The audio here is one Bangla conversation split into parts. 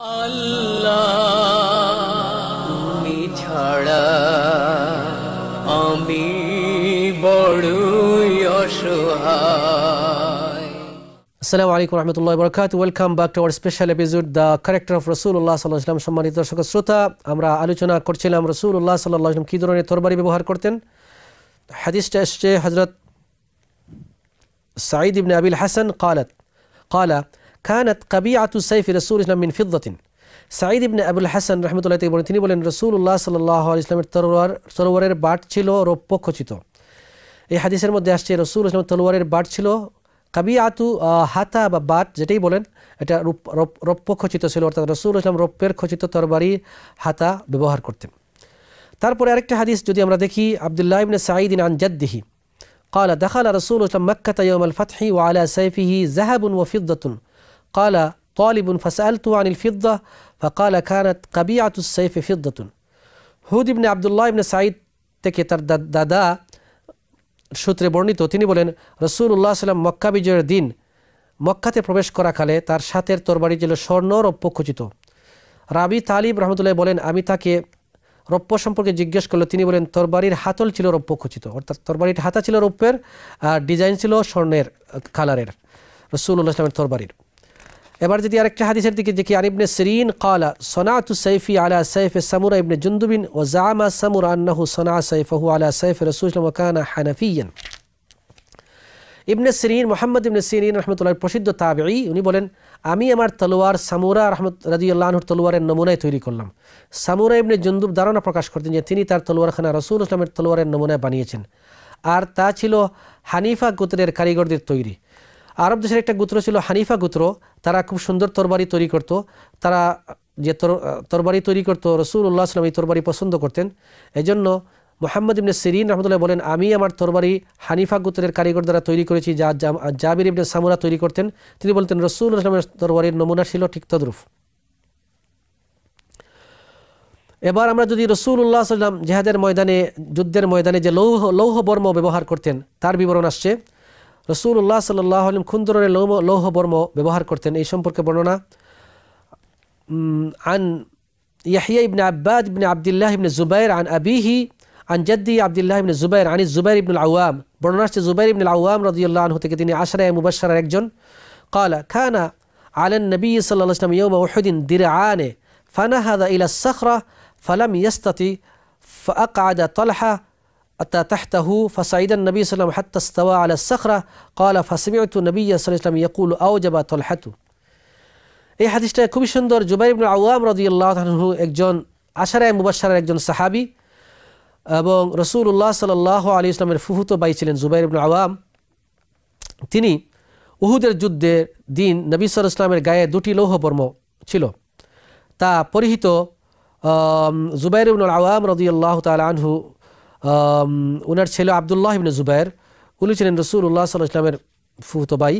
আল্লাহ তুমি আমি বড়ই আসসালামু আলাইকুম রহমতুল্লাহ বরকাত welcome back to our special episode the character of রসুল্লাহ সাল্লাম সম্মানিত দর্শক শ্রোতা আমরা আলোচনা করছিলাম রসুল্লাহ সাল্লাহাম কী ধরনের তরবারি ব্যবহার করতেন হাদিসটা এসছে হজরত সাঈদ ইবনে আবিল হাসান কালাত কালা كانت قبيعة سيف رسول الله من فضة سعيد بن أبو الحسن رحمة الله عليه وسلم تني بولن رسول الله صلى الله عليه وسلم تلوار تلوار إير بارت شلو روبو كشيتو أي حديث المود داشتي رسول الله تلوار إير بارت شلو قبيعة هاتا ببارت جتى بولن إتا روب روبو كشيتو سلو أرتا رسول الله روبير كشيتو ترباري هاتا ببهار كرتيم تار بولن أركت حديث جودي أمرا دكي عبد الله بن سعيد عن جده قال دخل رسول الله مكة يوم الفتح وعلى سيفه ذهب وفضة قال طالب فسألت عن الفضة فقال كانت قبيعة السيف فضة হুদ ইবনে আবদুল্লাহ ইবনে সাইদ থেকে তার দাদা সূত্রে বর্ণিত তিনি বলেন রসুল্লাহ সাল্লাম মক্কা বিজয়ের দিন মক্কাতে প্রবেশ করা কালে তার সাথের তরবারি ছিল স্বর্ণ রৌপ্যখচিত রাবি তালিব রহমতুল্লাহ বলেন আমি তাকে রৌপ্য সম্পর্কে জিজ্ঞেস করলো তিনি বলেন তরবারির হাতল ছিল রৌপ্যখচিত অর্থাৎ তরবারির হাতা ছিল রৌপ্যের আর ডিজাইন ছিল স্বর্ণের কালারের রসুল্লাহ ইসলামের তরবারির এবার যদি আরেকটা হাদিসের দিকে দেখি আর ইবনে সিরিন কালা সনাতু সাইফি আলা সাইফ সামুরা ইবনে জুন্দুবিন ও জামা সামুরা আন্নাহু সনা সাইফাহু আলা সাইফ রসুলাম কানা হানাফিয়ান ইবনে সিরিন মোহাম্মদ ইবনে সিরিন রহমতুল্লাহ প্রসিদ্ধ তাবেই উনি বলেন আমি আমার তলোয়ার সামুরা রহমত রাজিউল্লাহর তলোয়ারের নমুনায় তৈরি করলাম সামুরা ইবনে জুন্দুব ধারণা প্রকাশ করতেন যে তিনি তার তলোয়ারখানা রসুল ইসলামের তলোয়ারের নমুনায় বানিয়েছেন আর তা ছিল হানিফা গোত্রের কারিগরদের তৈরি আরব দেশের একটা গুত্র ছিল হানিফা গুত্র তারা খুব সুন্দর তরবারি তৈরি করত তারা যে তরবারি তৈরি করত উল্লাহ আসলাম এই তরবারি পছন্দ করতেন এই জন্য মোহাম্মদ ইবনে সিরিন রহমতুল্লাহ বলেন আমি আমার তরবারি হানিফা গুত্রের কারিগর দ্বারা তৈরি করেছি যা জাবির ইবনে সামুরা তৈরি করতেন তিনি বলতেন রসুল আসলামের তরবারির নমুনা ছিল ঠিক তদ্রুফ এবার আমরা যদি উল্লাহ সাল্লাম জেহাদের ময়দানে যুদ্ধের ময়দানে যে লৌহ লৌহ বর্ম ব্যবহার করতেন তার বিবরণ আসছে رسول الله صلى الله عليه وسلم كندر লৌহ লৌহবর্ম برمو করতেন كرتين সম্পর্কে বর্ণনা আন عن يحيى بن عباد بن عبد الله بن الزبير عن أبيه عن جدي عبد الله بن الزبير عن الزبير بن العوام برناش الزبير بن العوام رضي الله عنه تكتني عشرة مبشرة يكجن قال كان على النبي صلى الله عليه وسلم يوم أحد درعان فنهض إلى الصخرة فلم يستطي فأقعد طلحة أتى تحته فصعد النبي صلى الله عليه وسلم حتى استوى على الصخرة قال فسمعت النبي صلى الله عليه وسلم يقول أوجب طلحته এই হাদিসটা খুবই সুন্দর জুবাই ইবনে আওয়াম রাদিয়াল্লাহু আনহু একজন আশারায় মুবাশশারের একজন সাহাবী এবং রসুল্লাহ সাল্লাহ আলী ইসলামের ফুফুতো বাই ছিলেন জুবাইর ইবনে আওয়াম তিনি উহুদের যুদ্ধের দিন নবী সর ইসলামের গায়ে দুটি লৌহবর্ম ছিল তা পরিহিত জুবাইর ইবনুল আওয়াম রদিয়াল্লাহ তাল আনহু ওনার ছেলে আবদুল্লাহ ইবনে জুবাইর উনি ছিলেন রসুল্লাহ সাল্লাহ ইসলামের ফুতবাই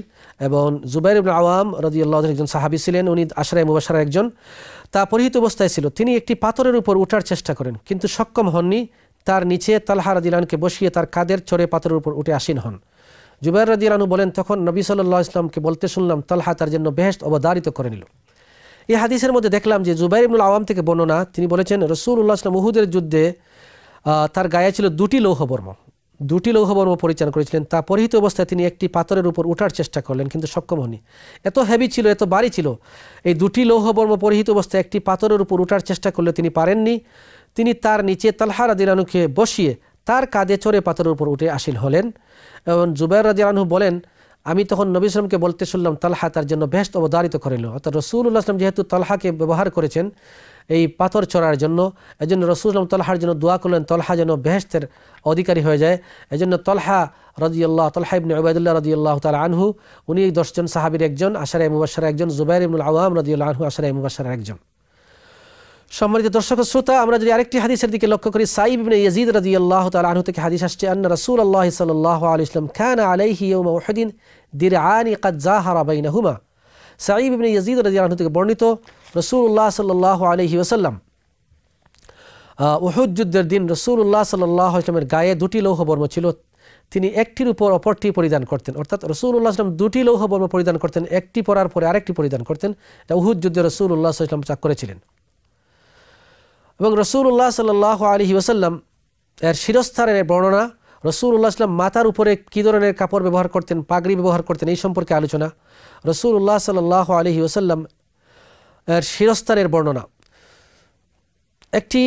এবং জুবাইর ইবনে আওয়াম রদিউল্লাহ একজন সাহাবি ছিলেন উনি আশরাই মুবাসার একজন তা পরিহিত অবস্থায় ছিল তিনি একটি পাথরের উপর উঠার চেষ্টা করেন কিন্তু সক্ষম হননি তার নিচে তালহা রদিলানকে বসিয়ে তার কাদের চড়ে পাথরের উপর উঠে আসীন হন জুবাইর রদিলানু বলেন তখন নবী সাল্লাহ ইসলামকে বলতে শুনলাম তালহা তার জন্য বেহেস্ট অবদারিত করে নিল এই হাদিসের মধ্যে দেখলাম যে জুবাইর ইবনুল আওয়াম থেকে বর্ণনা তিনি বলেছেন রসুল উল্লাহ ইসলাম উহুদের যুদ্ধে তার গায়ে ছিল দুটি লৌহবর্ম দুটি লৌহবর্ম পরিচালনা করেছিলেন তা পরিহিত অবস্থায় তিনি একটি পাথরের উপর উঠার চেষ্টা করলেন কিন্তু সক্ষম হননি এত হেভি ছিল এত বাড়ি ছিল এই দুটি লৌহবর্ম পরিহিত অবস্থায় একটি পাথরের উপর উঠার চেষ্টা করলে তিনি পারেননি তিনি তার নিচে তালহা রাজিলানুকে বসিয়ে তার কাঁধে চড়ে পাথরের উপর উঠে আসীল হলেন এবং জুবাইর রাজিলানহু বলেন আমি তখন নবী বলতে শুনলাম তালহা তার জন্য বেহস্ত অবধারিত করিল অর্থাৎ রসুল উল্লাহ যেহেতু তালহাকে ব্যবহার করেছেন এই পাথর চড়ার জন্য এই জন্য রসুলাম তলহার জন্য দোয়া করলেন তলহা যেন বেহেস্তের অধিকারী হয়ে যায় এই জন্য তলহা রদিউল্লাহ তলহা ইবনে ওবায়দুল্লাহ রদিউল্লাহ তাল আনহু উনি এই দশজন সাহাবির একজন আশারাই মুবাসার একজন জুবাইর ইবুল আওয়াম রদিউল্লাহ আনহু আশারাই মুবাসার একজন সম্মানিত দর্শক শ্রোতা আমরা যদি আরেকটি হাদিসের দিকে লক্ষ্য করি সাইব ইবনে ইয়াজিদ রাদিয়াল্লাহু তাআলা আনহু থেকে হাদিস আসছে আন্না রাসূলুল্লাহ সাল্লাল্লাহু আলাইহি ওয়াসাল্লাম কানা আলাইহি ইয়াউমা উহুদিন দিরআনি কাদ যাহারা হুমা সাইব ইবনে ইয়াজিদ রাদিয়াল্লাহু আনহু থেকে বর্ণিত রসুল্লাহ সাল্লাহ আলহি ওসাল্লাম উহুদ যুদ্ধের দিন রসুল্লাহ সাল্লাহ আসলামের গায়ে দুটি লৌহবর্ম ছিল তিনি একটির উপর অপরটি পরিধান করতেন অর্থাৎ রসুল্লাহ আসলাম দুটি লৌহবর্ম পরিধান করতেন একটি পরার পরে আরেকটি পরিধান করতেন এটা উহুদ যুদ্ধে রসুল্লাহ আসলাম চাক করেছিলেন এবং রসুল্লাহ সাল্লাহ আলহি ওসাল্লাম এর শিরস্থানের বর্ণনা রসুল্লাহ আসলাম মাতার উপরে কী ধরনের কাপড় ব্যবহার করতেন পাগড়ি ব্যবহার করতেন এই সম্পর্কে আলোচনা রসুল্লাহ সাল্লাহ আলহি ওসাল্লাম এর শিরস্তানের বর্ণনা একটি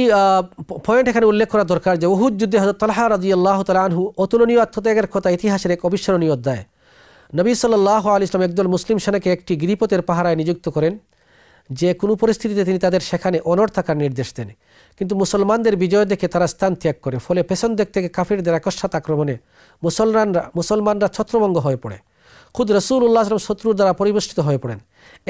পয়েন্ট এখানে উল্লেখ করা দরকার যে উহুদ যুদ্ধে হজরত তালাহা রাজি আল্লাহ তালাহু অতুলনীয় আত্মত্যাগের কথা ইতিহাসের এক অবিস্মরণীয় অধ্যায় নবী সাল্লাহ আল ইসলাম একদল মুসলিম সেনাকে একটি গিরিপথের পাহারায় নিযুক্ত করেন যে কোনো পরিস্থিতিতে তিনি তাদের সেখানে অনর থাকার নির্দেশ দেন কিন্তু মুসলমানদের বিজয় দেখে তারা স্থান ত্যাগ করে ফলে পেছন দেখতে থেকে কাফিরদের আকস্মাত আক্রমণে মুসলমানরা মুসলমানরা ছত্রভঙ্গ হয়ে পড়ে খুদ রসুল্লাহ আসলাম শত্রুর দ্বারা পরিবেষ্টিত হয়ে পড়েন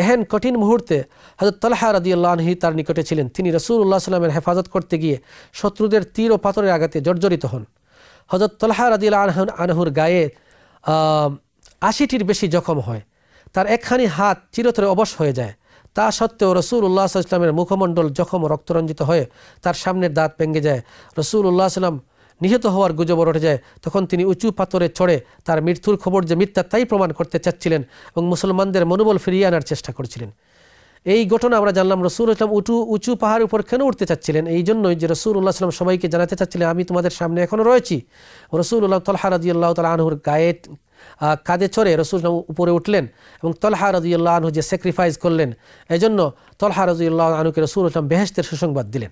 এহেন কঠিন মুহূর্তে হজরত তালহা রাদিউল্লাহ তার নিকটে ছিলেন তিনি উল্লাহ সাল্লামের হেফাজত করতে গিয়ে শত্রুদের তীর ও পাথরের আঘাতে জর্জরিত হন হজরত তালহা রাদিউল্লাহ আনহন আনহুর গায়ে আশিটির বেশি জখম হয় তার একখানি হাত চিরতরে অবশ হয়ে যায় তা সত্ত্বেও রসুল উল্লাহ ইসলামের মুখমণ্ডল জখম রক্তরঞ্জিত হয়ে তার সামনের দাঁত ভেঙে যায় রসুল উল্লাহ সাল্লাম নিহত হওয়ার গুজব উঠে যায় তখন তিনি উঁচু পাথরে চড়ে তার মৃত্যুর খবর যে মিথ্যা তাই প্রমাণ করতে চাচ্ছিলেন এবং মুসলমানদের মনোবল ফিরিয়ে আনার চেষ্টা করছিলেন এই ঘটনা আমরা জানলাম রসুল ইসলাম উঁচু উঁচু পাহাড়ের উপর কেন উঠতে চাচ্ছিলেন এই জন্যই যে রসুল্লাহ সাল্লাম সবাইকে জানাতে চাচ্ছিলেন আমি তোমাদের সামনে এখনও রয়েছি রসুল্লাহ তলহা রাজিউল্লাহ তাল আনহুর গায়ে কাঁধে চড়ে রসুল উপরে উঠলেন এবং তলহা রাজিউল্লাহ আনহু যে স্যাক্রিফাইস করলেন এজন্য তলহা রাজিউল্লাহ আনহুকে রসুল ইসলাম বেহেস্তের সুসংবাদ দিলেন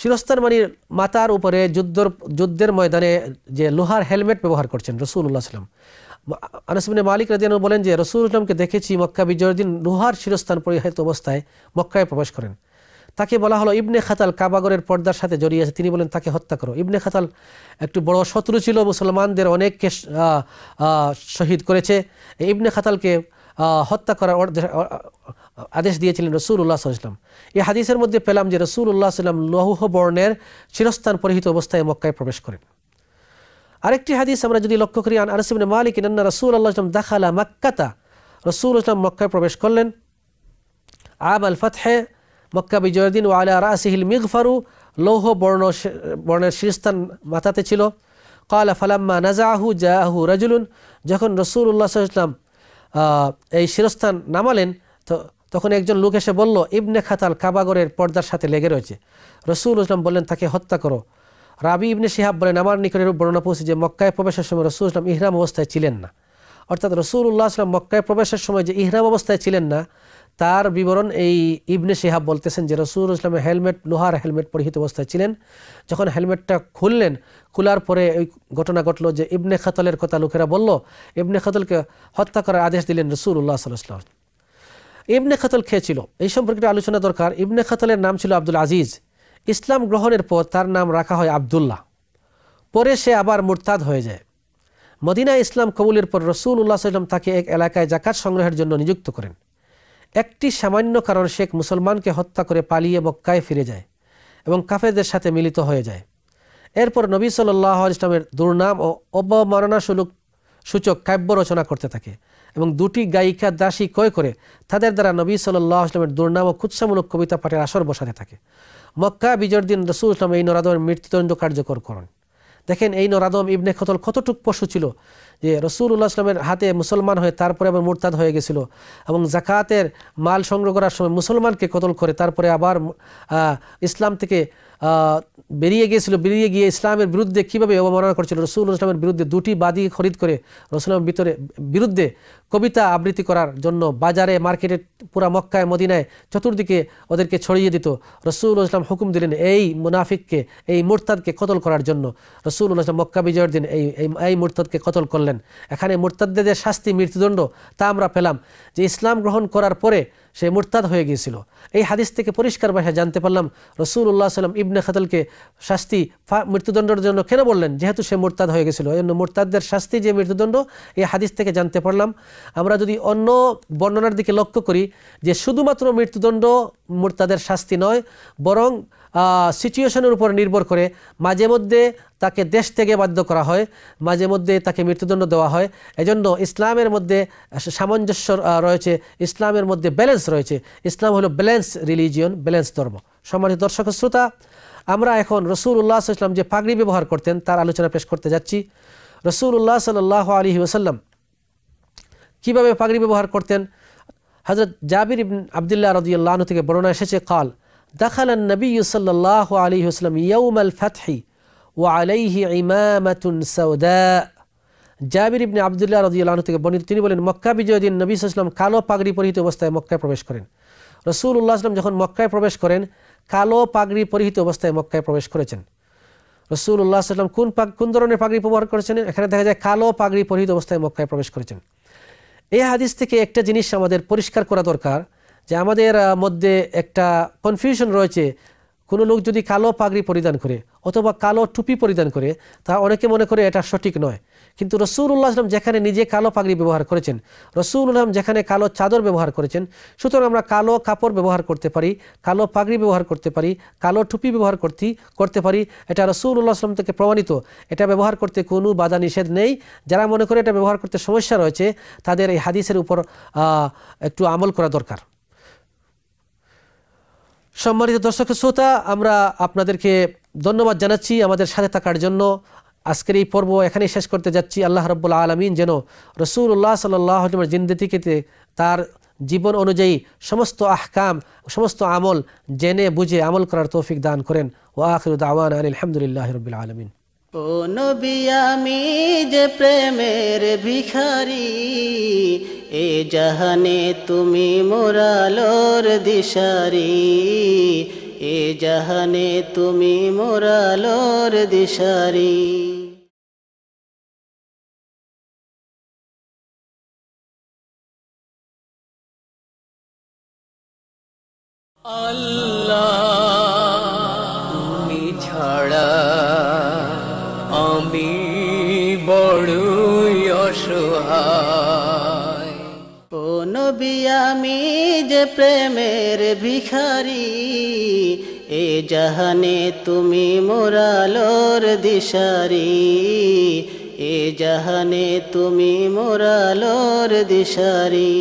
শিরস্তানমানির মাতার উপরে যুদ্ধর যুদ্ধের ময়দানে যে লোহার হেলমেট ব্যবহার করছেন রসুল্লাহ সাল্লাম আনসমিন মালিক রাজিয়ান বলেন যে রসুল ইসলামকে দেখেছি মক্কা বিজয়ের দিন লোহার শিরস্থান পরিহিত অবস্থায় মক্কায় প্রবেশ করেন তাকে বলা হলো ইবনে খাতাল কাবাগরের পর্দার সাথে জড়িয়ে আছে তিনি বলেন তাকে হত্যা করো ইবনে খাতাল একটি বড় শত্রু ছিল মুসলমানদের অনেককে শহীদ করেছে ইবনে খাতালকে হত্যা করার আদেশ দিয়েছিলেন রাসূলুল্লাহ সাল্লাল্লাহু রসুল্লাহ সাল্লাম এই হাদিসের মধ্যে পেলাম যে রাসূলুল্লাহ রসুল্লাহ সাল্লাম লৌহ বর্ণের চিরস্থান পরিহিত অবস্থায় মক্কায় প্রবেশ করেন আরেকটি হাদিস আমরা যদি লক্ষ্য করি আন ইবনে মালিক ইনান্না রসুল আল্লাহ ইসলাম দাখালা মাক্কাতা রসুল ইসলাম মক্কায় প্রবেশ করলেন আব আল ফাতহে মক্কা বিজয়ের দিন ওয়ালা রাসিহিল মিগফারু লৌহ বর্ণ বর্ণের শীর্ষস্থান মাথাতে ছিল কালা ফালাম্মা নাজাহু জাহু রাজুলুন যখন রসুল উল্লাহ ইসলাম এই শিরস্থান নামালেন তো তখন একজন লোক এসে বলল ইবনে খাতাল কাবাগরের পর্দার সাথে লেগে রয়েছে রসুল ইসলাম বললেন তাকে হত্যা করো রাবি ইবনে সিহাব বলেন আমার নিকটের বর্ণনা পৌঁছে যে মক্কায় প্রবেশের সময় রসুল ইসলাম ইহরাম অবস্থায় ছিলেন না অর্থাৎ উল্লাহ আসলাম মক্কায় প্রবেশের সময় যে ইহরাম অবস্থায় ছিলেন না তার বিবরণ এই ইবনে সিহাব বলতেছেন যে রসুল ইসলামের হেলমেট লোহার হেলমেট পরিহিত অবস্থায় ছিলেন যখন হেলমেটটা খুললেন খোলার পরে ওই ঘটনা ঘটলো যে ইবনে খাতলের কথা লোকেরা বলল ইবনে খাতলকে হত্যা করার আদেশ দিলেন রসুল উল্লাহ সাল্লাহ ইবনে খাতল খেয়েছিল এই সম্পর্কে আলোচনা দরকার ইবনে খাতলের নাম ছিল আব্দুল আজিজ ইসলাম গ্রহণের পর তার নাম রাখা হয় আবদুল্লাহ পরে সে আবার মুরতাদ হয়ে যায় মদিনা ইসলাম কবুলের পর রসুল উল্লাহ সাল্লাম তাকে এক এলাকায় জাকাত সংগ্রহের জন্য নিযুক্ত করেন একটি সামান্য কারণ শেখ মুসলমানকে হত্যা করে পালিয়ে বক্কায় ফিরে যায় এবং কাফেরদের সাথে মিলিত হয়ে যায় এরপর নবী সাল্লাহ ইসলামের দুর্নাম ও অবমাননা সুলুক সূচক কাব্য রচনা করতে থাকে এবং দুটি গায়িকা দাসী ক্রয় করে তাদের দ্বারা নবী সাল্লাহ আসলামের দুর্নাম ও কুৎসামূলক কবিতা পাঠের আসর বসাতে থাকে মক্কা বিজয়ের দিন রসুল ইসলাম এই নরাদমের মৃত্যুদণ্ড কার্যকর করেন দেখেন এই নরাদম ইবনে খতল কতটুক পশু ছিল যে রসুল্লাহ ইসলামের হাতে মুসলমান হয়ে তারপরে আবার মোরতাদ হয়ে গেছিল এবং জাকাতের মাল সংগ্রহ করার সময় মুসলমানকে কতল করে তারপরে আবার ইসলাম থেকে বেরিয়ে গিয়েছিল বেরিয়ে গিয়ে ইসলামের বিরুদ্ধে কীভাবে অবমাননা করছিল রসুল ইসলামের বিরুদ্ধে দুটি বাদী খরিদ করে রসুলের ভিতরে বিরুদ্ধে কবিতা আবৃত্তি করার জন্য বাজারে মার্কেটে পুরা মক্কায় মদিনায় চতুর্দিকে ওদেরকে ছড়িয়ে দিত রসুল ইসলাম হুকুম দিলেন এই মুনাফিককে এই মুরতাদকে কতল করার জন্য রসুল ইসলাম মক্কা বিজয়ের দিন এই এই মুরতাদকে কতল করলেন এখানে মোরতাদদের যে শাস্তি মৃত্যুদণ্ড তা আমরা পেলাম যে ইসলাম গ্রহণ করার পরে সে মুরতাদ হয়ে গিয়েছিল এই হাদিস থেকে পরিষ্কার ভাষায় জানতে পারলাম রসুল্লাহ সাল্লাম ইবনে খাতলকে শাস্তি মৃত্যুদণ্ডের জন্য কেন বললেন যেহেতু সে মুরতাদ হয়ে গেছিল এই জন্য মুরতাদদের শাস্তি যে মৃত্যুদণ্ড এই হাদিস থেকে জানতে পারলাম আমরা যদি অন্য বর্ণনার দিকে লক্ষ্য করি যে শুধুমাত্র মৃত্যুদণ্ড তাদের শাস্তি নয় বরং সিচুয়েশনের উপর নির্ভর করে মাঝে মধ্যে তাকে দেশ থেকে বাধ্য করা হয় মাঝে মধ্যে তাকে মৃত্যুদণ্ড দেওয়া হয় এজন্য ইসলামের মধ্যে সামঞ্জস্য রয়েছে ইসলামের মধ্যে ব্যালেন্স রয়েছে ইসলাম হলো ব্যালেন্স রিলিজিয়ন ব্যালেন্স ধর্ম সম্মানিত দর্শক শ্রোতা আমরা এখন রসুল উল্লাহ ইসলাম যে পাগড়ি ব্যবহার করতেন তার আলোচনা পেশ করতে যাচ্ছি রসুল উল্লাহ সাল আলী ওসাল্লাম কিভাবে পাগড়ি ব্যবহার করতেন হজরত জাবির আবদুল্লাহ রদিয়াল্লাহ থেকে বর্ণনা এসেছে কাল দখাল নবী সাল্লাহ আলী আসলাম ইয়ৌম আল ফাতহি ও আলাইহি ইমামাতুন সৌদা জাবির ইবনে আবদুল্লাহ রদিয়াল্লাহ থেকে বর্ণিত তিনি বলেন মক্কা বিজয় দিন নবী সাল্লাম কালো পাগড়ি পরিহিত অবস্থায় মক্কায় প্রবেশ করেন রসুল উল্লাহ আসলাম যখন মক্কায় প্রবেশ করেন কালো পাগড়ি পরিহিত অবস্থায় মক্কায় প্রবেশ করেছেন রসুল উল্লাহ সাল্লাম কোন কোন ধরনের পাগড়ি ব্যবহার করেছেন এখানে দেখা যায় কালো পাগড়ি পরিহিত অবস্থায় মক্কায় প্রবেশ করেছেন এই হাদিস থেকে একটা জিনিস আমাদের পরিষ্কার করা দরকার যে আমাদের মধ্যে একটা কনফিউশন রয়েছে কোনো লোক যদি কালো পাগড়ি পরিধান করে অথবা কালো টুপি পরিধান করে তা অনেকে মনে করে এটা সঠিক নয় কিন্তু উল্লাহ আসলাম যেখানে নিজে কালো পাগড়ি ব্যবহার করেছেন রসুল ইসলাম যেখানে কালো চাদর ব্যবহার করেছেন সুতরাং আমরা কালো কাপড় ব্যবহার করতে পারি কালো পাগড়ি ব্যবহার করতে পারি কালো টুপি ব্যবহার করতে করতে পারি এটা রসুল্লাহ আসলাম থেকে প্রমাণিত এটা ব্যবহার করতে কোনো বাধা নিষেধ নেই যারা মনে করে এটা ব্যবহার করতে সমস্যা রয়েছে তাদের এই হাদিসের উপর একটু আমল করা দরকার সম্মানিত দর্শক শ্রোতা আমরা আপনাদেরকে ধন্যবাদ জানাচ্ছি আমাদের সাথে থাকার জন্য আজকের এই পর্ব এখানেই শেষ করতে যাচ্ছি আল্লাহ রব্বুল আলমিন যেন রসুল্লাহ সাল্লাহমের জিন্দিতিকে তার জীবন অনুযায়ী সমস্ত আহকাম সমস্ত আমল জেনে বুঝে আমল করার তৌফিক দান করেন ও আখির দাওয়ান আলহামদুলিল্লাহ রবিল আলমিন ও নবী আমি যে প্রেমের ভিখারি এ জাহানে তুমি মোরালোর দিশারি এ জাহানে তুমি মোরালোর দিশারি আমি যে প্রেমের ভিখারি এ জাহানে তুমি মোরালোর দিশারি এ জাহানে তুমি মোরালোর দিশারি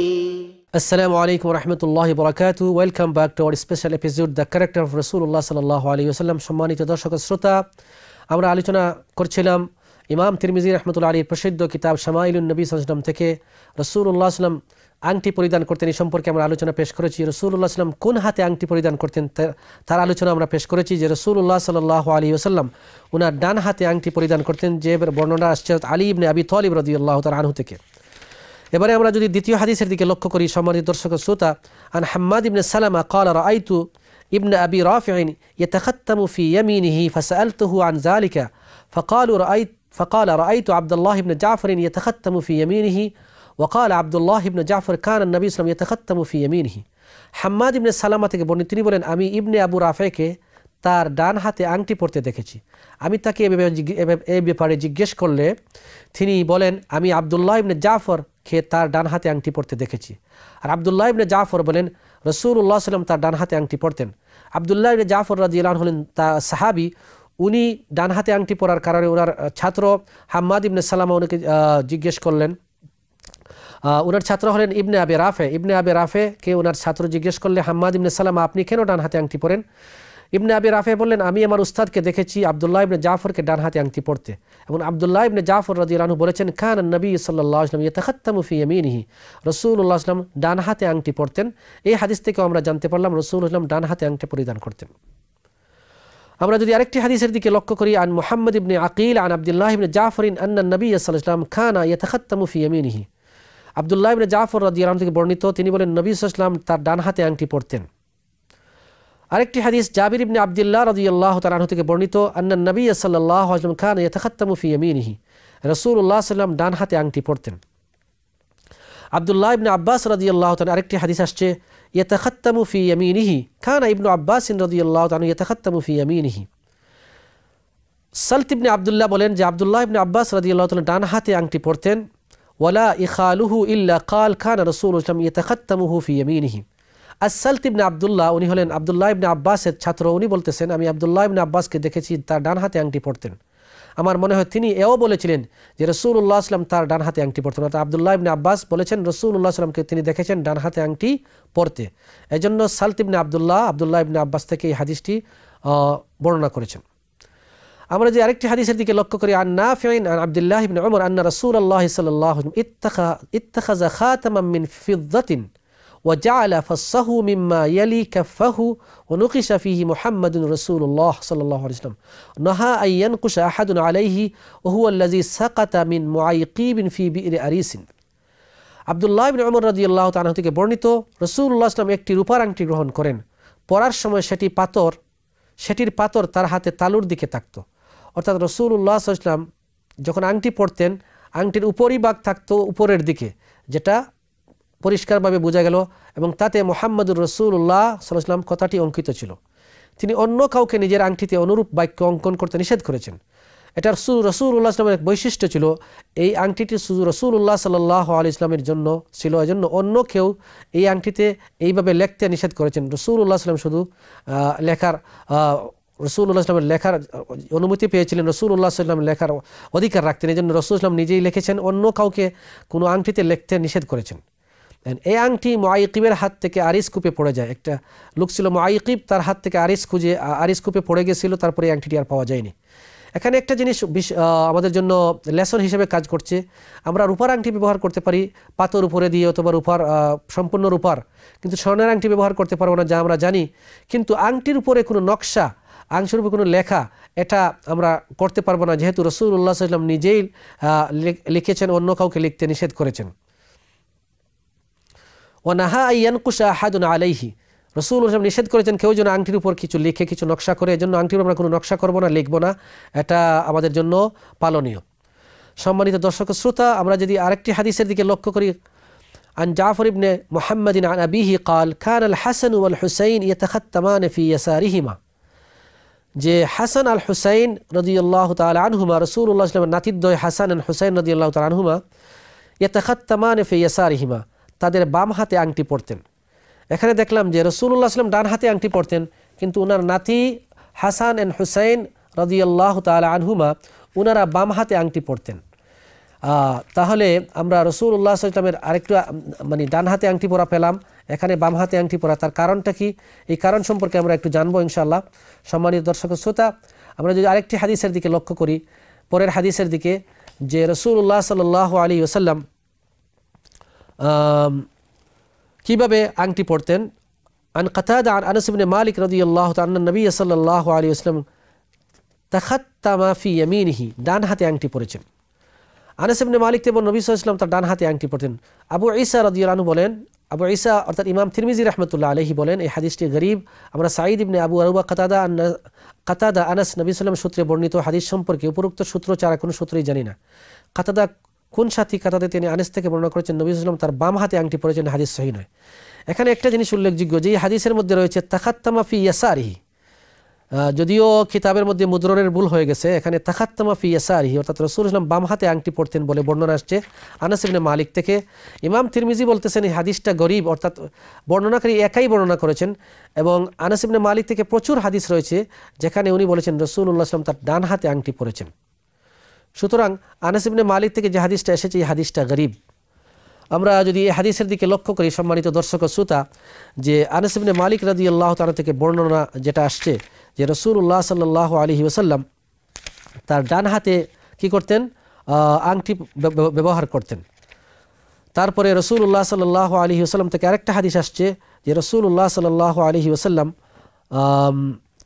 আসসালামু আলাইকুম রহমতুল্লাহ বরাকাত welcome back to our special episode the character of রসুল্লাহ সাল্লাহ আলী আসসালাম সম্মানিত দর্শক শ্রোতা আমরা আলোচনা করছিলাম ইমাম তিরমিজি রহমতুল্লা আলীর প্রসিদ্ধ কিতাব শামাইলুল নবী সাল্লাম থেকে উল্লাহ সাল্লাম আংটি পরিধান করতেন এই সম্পর্কে আমরা আলোচনা পেশ করেছি রাসূলুল্লাহ সাল্লাল্লাহু কোন হাতে আংটি পরিধান করতেন তার আলোচনা আমরা পেশ করেছি যে রাসূলুল্লাহ সাল্লাল্লাহু আলাইহি ওয়াসাল্লাম উনার ডান হাতে আংটি পরিধান করতেন যে বর্ণনা আসছে আলী ইবনে আবি তালিব রাদিয়াল্লাহু তাআলা আনহু থেকে এবারে আমরা যদি দ্বিতীয় হাদিসের দিকে লক্ষ্য করি সম্মানিত দর্শক শ্রোতা আন হাম্মাদ ইবনে সালামা কাল রাআইতু ইবনে আবি রাফিন ইয়াতাখাত্তামু ফি ইয়ামিনিহি ফাসআলতুহু আন যালিকা فقالوا رأيت فقال رأيت عبد الله بن جعفر يتختم في يمينه ওকাল আবদুল্লাহ ইবনে জাফর খান নবী ইসলাম ইয়তখত্তম ফি ইমিনহি হাম্মাদ ইবনে সালামা থেকে বর্ণিত তিনি বলেন আমি ইবনে আবু রাফেকে তার ডান হাতে আংটি পরতে দেখেছি আমি তাকে এ ব্যাপারে জিজ্ঞেস করলে তিনি বলেন আমি আবদুল্লাহ ইবনে জাফর খে তার ডান হাতে আংটি পরতে দেখেছি আর আবদুল্লাহ ইবনে জাফর বলেন রসুল্লাহ সাল্লাম তার ডান হাতে আংটি পড়তেন আবদুল্লাহ ইবনে জাফর রাজিউল্লাহ হলেন তা সাহাবি উনি ডান হাতে আংটি পরার কারণে ওনার ছাত্র হাম্মাদ ইবনে সালামা উনিকে জিজ্ঞেস করলেন ওনার ছাত্র হলেন ইবনে আবে রাফে ইবনে আবে রাফে কে ওনার ছাত্র জিজ্ঞেস করলে হাম্মাদ ইবনে সালাম আপনি কেন ডান হাতে আংটি পরেন ইবনে আবে রাফে বললেন আমি আমার উস্তাদকে দেখেছি আবদুল্লাহ ইবনে জাফরকে ডান হাতে আংটি পড়তে এবং আবদুল্লাহ ইবনে জাফর রাজি রানু বলেছেন খান নবী সাল্লাহ আসলাম ইয়েতাখাত্তামুফি ইয়ামিনহি রসুল্লাহ আসলাম ডান হাতে আংটি পড়তেন এই হাদিস থেকেও আমরা জানতে পারলাম রসুল ইসলাম ডান হাতে আংটি পরিধান করতেন আমরা যদি আরেকটি হাদিসের দিকে লক্ষ্য করি আন মোহাম্মদ ইবনে আকিল আন আবদুল্লাহ ইবনে জাফরিন আন্না নবী সাল্লাহ ইসলাম খানা ইয়েতাখাত্তামুফি ইয়ামিনহি আবদুল্লাহ ইবনে জাফর রাজিয়ালাম থেকে বর্ণিত তিনি বলেন নবী সাল্লাম তার ডান হাতে আংটি পরতেন আরেকটি হাদিস জাবির ইবনে আবদুল্লাহ রাজিয়াল্লাহ তালাহ থেকে বর্ণিত আন্না নবী সাল্লাম আসলাম খান ইয়থাত্তামুফি ইয়ামিনিহি উল্লাহ সাল্লাম ডান হাতে আংটি পরতেন আবদুল্লাহ ইবনে আব্বাস আল্লাহ তান আরেকটি হাদিস আসছে ফি ইয়ামিনিহি খান ইবনু আব্বাস রাজিয়াল্লাহ তানু ফি ইয়ামিনিহি সালত ইবনে আবদুল্লাহ বলেন যে আবদুল্লাহ ইবনে আব্বাস আল্লাহ তাল ডান হাতে আংটি পরতেন ওয়ালা ইখালুহু ইল্লা কাল খান রসুল ইসলাম ইয়েতাকাত্তামুহু ফিয়মিনহি আসালত ইবনে আবদুল্লাহ উনি হলেন আবদুল্লাহ ইবনে আব্বাসের ছাত্র উনি বলতেছেন আমি আবদুল্লাহ ইবনে আব্বাসকে দেখেছি তার ডান হাতে আংটি পড়তেন আমার মনে হয় তিনি এও বলেছিলেন যে রসুল্লাহ আসলাম তার ডান হাতে আংটি পড়তেন অর্থাৎ আবদুল্লাহ ইবনে আব্বাস বলেছেন রসুল্লাহ আসলামকে তিনি দেখেছেন ডান হাতে আংটি পড়তে এজন্য সালত ইবনে আবদুল্লাহ আবদুল্লাহ ইবনে আব্বাস থেকে এই হাদিসটি বর্ণনা করেছেন আমরা যে আরেকটি হাদিসের দিকে লক্ষ্য করি আন্না ফিন আন আবদুল্লাহ ওমর আন্না রসুল আল্লাহ ইত্তাখা ইত্তাখাজা খাতামাম্মিন ফিদ্দাতিন وجعل فصه مما يلي كفه ونقش فيه محمد رسول الله صلى الله عليه وسلم نهى أن ينقش أحد عليه وهو الذي سقط من معيقيب في আরিসিন আব্দুল্লাহ আবদুল্লাহ ইবিন ওমর রাজিউল্লাহ থেকে বর্ণিত রসুল্লাহ ইসলাম একটি রূপার আংটি গ্রহণ করেন পরার সময় সেটি পাথর সেটির পাথর তার হাতে তালুর দিকে থাকতো অর্থাৎ রসুল উল্লাহ ইসলাম যখন আংটি পরতেন আংটির উপরই বাঘ থাকতো উপরের দিকে যেটা পরিষ্কারভাবে বোঝা গেল এবং তাতে মোহাম্মদুর রসুল্লাহ সাল্লাম কথাটি অঙ্কিত ছিল তিনি অন্য কাউকে নিজের আংটিতে অনুরূপ বাক্য অঙ্কন করতে নিষেধ করেছেন এটার সু উল্লাহ ইসলামের এক বৈশিষ্ট্য ছিল এই আংটিটি সু উল্লাহ সাল্লাহ আল ইসলামের জন্য ছিল এজন্য অন্য কেউ এই আংটিতে এইভাবে লেখতে নিষেধ করেছেন উল্লাহ সাল্লাম শুধু লেখার রসুল্লাহ লেখার অনুমতি পেয়েছিলেন রসুল্লাহ সাল্লাম লেখার অধিকার রাখতেন এই জন্য রসুল ইসলাম নিজেই লিখেছেন অন্য কাউকে কোনো আংটিতে লিখতে নিষেধ করেছেন এই আংটি মোয়াইকিবের হাত থেকে আরিস কুপে পড়ে যায় একটা লোক ছিল মোয়াইকিব তার হাত থেকে আরিস খুঁজে আরিস কুপে পড়ে গেছিল তারপরে আংটিটি আর পাওয়া যায়নি এখানে একটা জিনিস আমাদের জন্য লেসন হিসেবে কাজ করছে আমরা রূপার আংটি ব্যবহার করতে পারি পাতর উপরে দিয়ে অথবা রূপার সম্পূর্ণ রূপার কিন্তু স্বর্ণের আংটি ব্যবহার করতে পারবো না যা আমরা জানি কিন্তু আংটির উপরে কোনো নকশা আংশরূপে কোনো লেখা এটা আমরা করতে পারবো না যেহেতু রসুল্লাহ সাল্লাম নিজেই লিখেছেন অন্য কাউকে লিখতে নিষেধ করেছেন ও নাহা আইয়ানকুশা আহাদুন আলাইহি রসুল ইসলাম নিষেধ করেছেন কেউ যেন আংটির উপর কিছু লিখে কিছু নকশা করে এজন্য আংটির উপর আমরা কোনো নকশা করবো না লিখবো না এটা আমাদের জন্য পালনীয় সম্মানিত দর্শক শ্রোতা আমরা যদি আরেকটি হাদিসের দিকে লক্ষ্য করি আন ইবনে মোহাম্মদিন আবিহি কাল খান আল হাসান উল الحسن والحسين ফি في রিহিমা যে হাসান আল হুসাইন রদিউল্লাহ তাল আনহুমা রসুল্লাহ ইসলামের নাতিদ্দয় হাসান আল হুসাইন রদিউল্লাহ তাল আনহুমা ইয়াতাখাত্তামান ফে ইয়াসারিহিমা তাদের বাম হাতে আংটি পরতেন এখানে দেখলাম যে রসুল্লাহ আসলাম ডান হাতে আংটি পরতেন কিন্তু ওনার নাতি হাসান এন হুসাইন রদিউল্লাহ তাল আনহুমা ওনারা বাম হাতে আংটি পরতেন তাহলে আমরা রসুল উল্লাহ ইসলামের আরেকটু মানে ডান হাতে আংটি পরা পেলাম এখানে বাম হাতে আংটি পরা তার কারণটা কি এই কারণ সম্পর্কে আমরা একটু জানবো ইনশাল্লাহ সম্মানিত দর্শক শ্রোতা আমরা যদি আরেকটি হাদিসের দিকে লক্ষ্য করি পরের হাদিসের দিকে যে রসুল উল্লাহ সাল আলী ওসাল্লাম কিভাবে আংটি পড়তেন আন কথা আন আনসিবিন মালিক রদি আল্লাহ নবী সাল আলী আসলাম তখাত্তামাফি ইয়ামিনহি ডান হাতে আংটি পড়েছেন আনাস মালিক তেমন নবী ইসলাম তার ডান হাতে আংটি পড়তেন আবু ঈসা রাজিউলানু বলেন আবু ঈসা অর্থাৎ ইমাম থিরমিজির রহমতুল্লাহ আলহি বলেন এই হাদিসটি গরিব আমরা Saeed Ibn Abu Aruba Qatada Qatada Anas নবী সাল্লাম সূত্রে বর্ণিত হাদিস সম্পর্কে উপরোক্ত সূত্র ছাড়া কোনো সূত্রই জানি না কাতাদা কোন সাথী কাতাদে তিনি আনিস থেকে বর্ণনা করেছেন নবী সাল্লাম তার বাম হাতে আংটি পড়েছেন হাদিস সহি নয় এখানে একটা জিনিস উল্লেখযোগ্য যে হাদিসের মধ্যে রয়েছে তাকাত্তামাফি ইয়াসারিহি যদিও খিতাবের মধ্যে মুদ্রণের ভুল হয়ে গেছে এখানে তাকাত্তমা ফি ইয়াসারিহি অর্থাৎ রসুল ইসলাম বাম হাতে আংটি পড়তেন বলে বর্ণনা আসছে আনাসিবনে মালিক থেকে ইমাম তিরমিজি বলতেছেন এই হাদিসটা গরিব অর্থাৎ বর্ণনাকারী একাই বর্ণনা করেছেন এবং আনাসিবনে মালিক থেকে প্রচুর হাদিস রয়েছে যেখানে উনি বলেছেন উল্লাহ ইসলাম তার ডান হাতে আংটি পড়েছেন সুতরাং আনাসিবনে মালিক থেকে যে হাদিসটা এসেছে এই হাদিসটা গরিব আমরা যদি এই হাদিসের দিকে লক্ষ্য করি সম্মানিত দর্শক শ্রোতা যে আনাসিবনে মালিক রাজি আল্লাহ তালা থেকে বর্ণনা যেটা আসছে যে রসুল্লাহ সাল্লাহ আলী ওসাল্লাম তার ডান হাতে কি করতেন আংটি ব্যবহার করতেন তারপরে রসুল্লাহ সাল্লাহ আলি ওসাল্লাম থেকে আরেকটা হাদিস আসছে যে রসুল্লাহ সাল্লাহ আলী ওসাল্লাম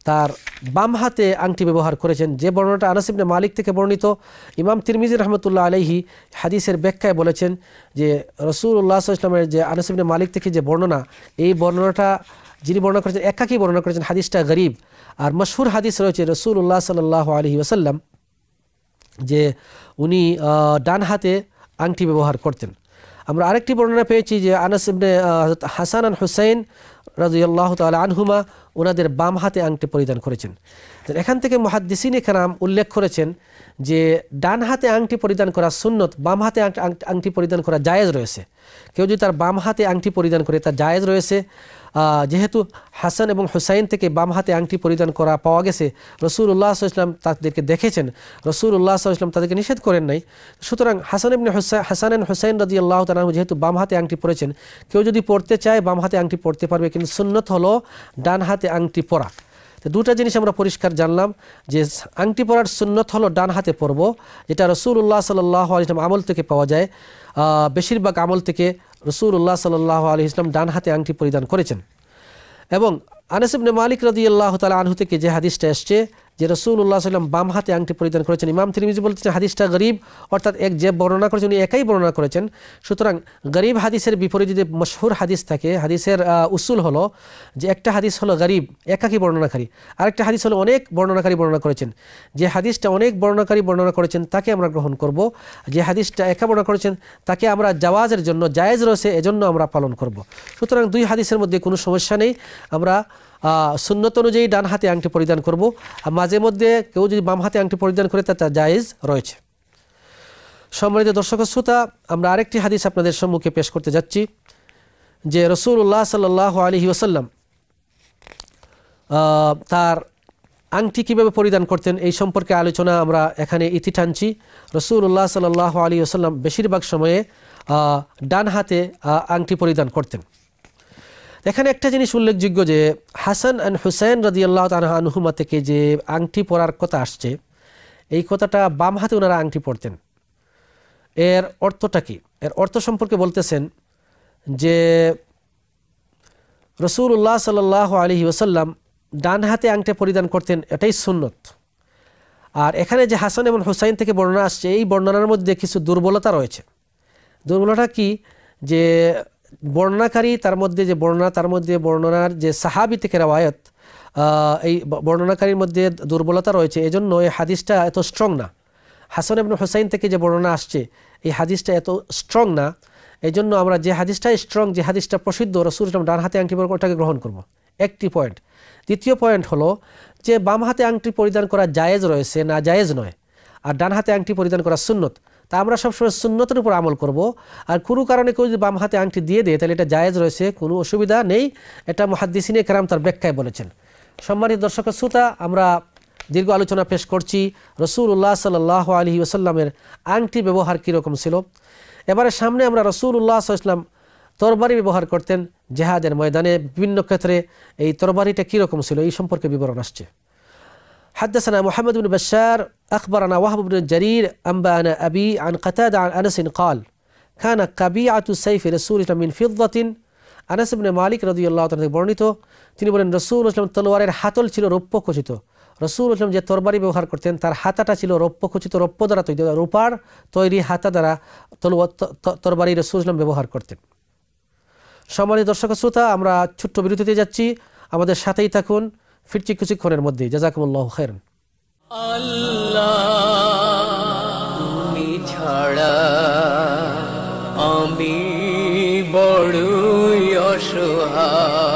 তার বাম হাতে আংটি ব্যবহার করেছেন যে বর্ণনাটা আনাসিবনে মালিক থেকে বর্ণিত ইমাম তিরমিজি রহমতুল্লাহ আলহি হাদিসের ব্যাখ্যায় বলেছেন যে রসুল্লাহ ইসলামের যে আনাসিবনে মালিক থেকে যে বর্ণনা এই বর্ণনাটা যিনি বর্ণনা করেছেন একাকি বর্ণনা করেছেন হাদিসটা গরিব আর মশহুর হাদিস রয়েছে রসুল্লাহ সাল আলহি ওসাল্লাম যে উনি ডান হাতে আংটি ব্যবহার করতেন আমরা আরেকটি বর্ণনা পেয়েছি যে আনাস হাসান আন হুসাইন রাজিউল্লাহ তাল আনহুমা ওনাদের বাম হাতে আংটি পরিধান করেছেন এখান থেকে মহাদ্দিসিন এখানাম উল্লেখ করেছেন যে ডান হাতে আংটি পরিধান করা সুন্নত বাম হাতে আংটি পরিধান করা জায়েজ রয়েছে কেউ যদি তার বাম হাতে আংটি পরিধান করে তার জায়েজ রয়েছে যেহেতু হাসান এবং হুসাইন থেকে বাম হাতে আংটি পরিধান করা পাওয়া গেছে রসুল উল্লাহ ইসলাম তাদেরকে দেখেছেন রসুল উল্লাহ ইসলাম তাদেরকে নিষেধ করেন নাই সুতরাং হাসান এমনি হুসাইন হাসান হুসাইন রাজি আল্লাহ তালাহ যেহেতু বাম হাতে আংটি পরেছেন কেউ যদি পড়তে চায় বাম হাতে আংটি পড়তে পারবে কিন্তু সুন্নত হলো ডান হাতে আংটি পরা দুটা জিনিস আমরা পরিষ্কার জানলাম যে আংটি পরার সুন্নত হলো ডান হাতে পরব যেটা রসুল্লাহ সাল্লাহ ইসলাম আমল থেকে পাওয়া যায় বেশিরভাগ আমল থেকে রসুল্লাহ সাল্লাহ আলি ইসলাম ডান হাতে আংটি পরিধান করেছেন এবং আনসিবনে মালিক আল্লাহ তালা আনহু থেকে যে হাদিসটা এসছে যে রসুল্লাহ সাল্লাম বাম হাতে আংটি পরিধান করেছেন ইমাম থিরমিজি বলছেন হাদিসটা গরিব অর্থাৎ এক যে বর্ণনা করেছেন উনি একাই বর্ণনা করেছেন সুতরাং গরিব হাদিসের বিপরীত যদি মশহুর হাদিস থাকে হাদিসের উসুল হলো যে একটা হাদিস হলো গরিব একাকি বর্ণনাকারী আরেকটা হাদিস হলো অনেক বর্ণনাকারী বর্ণনা করেছেন যে হাদিসটা অনেক বর্ণনাকারী বর্ণনা করেছেন তাকে আমরা গ্রহণ করব যে হাদিসটা একা বর্ণনা করেছেন তাকে আমরা জাওয়াজের জন্য জায়েজ রয়েছে এজন্য আমরা পালন করব সুতরাং দুই হাদিসের মধ্যে কোনো সমস্যা নেই আমরা সুন্নত অনুযায়ী ডান হাতে আংটি পরিধান করব আর মাঝে মধ্যে কেউ যদি বাম হাতে আংটি পরিধান করে তা জায়েজ রয়েছে সম্মানিত দর্শক শ্রোতা আমরা আরেকটি হাদিস আপনাদের সম্মুখে পেশ করতে যাচ্ছি যে রসুল্লাহ সাল্লাহ আলি ওসাল্লাম তার আংটি কীভাবে পরিধান করতেন এই সম্পর্কে আলোচনা আমরা এখানে ইতি টানছি রসুল্লাহ সাল্লাহ আলী ওসাল্লাম বেশিরভাগ সময়ে ডান হাতে আংটি পরিধান করতেন এখানে একটা জিনিস উল্লেখযোগ্য যে হাসান অ্যান্ড হুসেন আল্লাহ তানহা আনহুমা থেকে যে আংটি পরার কথা আসছে এই কথাটা বাম হাতে ওনারা আংটি পরতেন এর অর্থটা কি এর অর্থ সম্পর্কে বলতেছেন যে রসুল্লাহ সাল আলী ওসাল্লাম ডান হাতে আংটি পরিধান করতেন এটাই সুন্নত আর এখানে যে হাসান এবং হুসাইন থেকে বর্ণনা আসছে এই বর্ণনার মধ্যে কিছু দুর্বলতা রয়েছে দুর্বলতা কি যে বর্ণনাকারী তার মধ্যে যে বর্ণনা তার মধ্যে বর্ণনার যে সাহাবি থেকে রেওয়ায়ত এই বর্ণনাকারীর মধ্যে দুর্বলতা রয়েছে এজন্য এই হাদিসটা এত স্ট্রং না হাসান ইবনু হোসাইন থেকে যে বর্ণনা আসছে এই হাদিসটা এত স্ট্রং না এই জন্য আমরা যে হাদিসটা স্ট্রং যে হাদিসটা প্রসিদ্ধ রসুল ইসলাম ডান হাতে আংটি ওটাকে গ্রহণ করব একটি পয়েন্ট দ্বিতীয় পয়েন্ট হলো যে বাম হাতে আংটি পরিধান করা জায়েজ রয়েছে না জায়েজ নয় আর ডান হাতে আংটি পরিধান করা সুন্নত তা আমরা সবসময় সুন্নতের উপর আমল করব আর কোনো কারণে কেউ যদি বাম হাতে আংটি দিয়ে দেয় তাহলে এটা জায়েজ রয়েছে কোনো অসুবিধা নেই এটা মহাদ্দিসিনে কেরাম তার ব্যাখ্যায় বলেছেন সম্মানিত দর্শক শ্রোতা আমরা দীর্ঘ আলোচনা পেশ করছি উল্লাহ সাল্লাহ আলহি ওসাল্লামের আংটি ব্যবহার কীরকম ছিল এবারে সামনে আমরা রসুল উল্লাহ সাল্লাম তরবারি ব্যবহার করতেন জেহাদের ময়দানে বিভিন্ন ক্ষেত্রে এই তরবারিটা কীরকম ছিল এই সম্পর্কে বিবরণ আসছে حدثنا محمد بن بشار أخبرنا وهب بن جرير أنبأنا أبي عن قتادة عن أنس قال كان قبيعة سيف رسول الله من فضة আনাস ইবনে মালিক রাদিয়াল্লাহু তাআলা বর্ণিত তিনি বলেন রাসূল ইসলাম তলোয়ারের হাতল ছিল রৌপ্য খচিত রাসূল ইসলাম যে তরবারি ব্যবহার করতেন তার হাতাটা ছিল রৌপ্য খচিত রৌপ্য দ্বারা তৈরি রূপার তৈরি হাতা দ্বারা তরবারি রাসূল ইসলাম ব্যবহার করতেন সম্মানিত দর্শক শ্রোতা আমরা ছোট্ট বিরতিতে যাচ্ছি আমাদের সাথেই থাকুন ফিরছি কিছুক্ষণের মধ্যে জাজাকুমুল্লাহ খেরন তুমি ছাড়া আমি বড় অসহায়